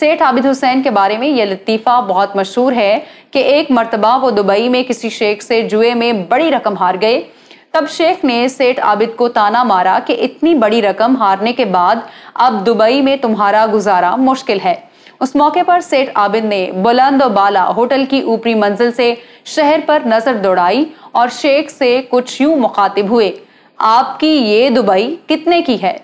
सेठ आबिद हुसैन के बारे में ये लतीफ़ा बहुत मशहूर है कि एक मरतबा वो दुबई में किसी शेख से जुए में बड़ी रकम हार गए तब शेख ने सेठ आबिद को ताना मारा कि इतनी बड़ी रकम हारने के बाद अब दुबई में तुम्हारा गुजारा मुश्किल है उस मौके पर सेठ आबिद ने बुलंद बाला होटल की ऊपरी मंजिल से शहर पर नजर दौड़ाई और शेख से कुछ यूं मुखातिब हुए आपकी ये दुबई कितने की है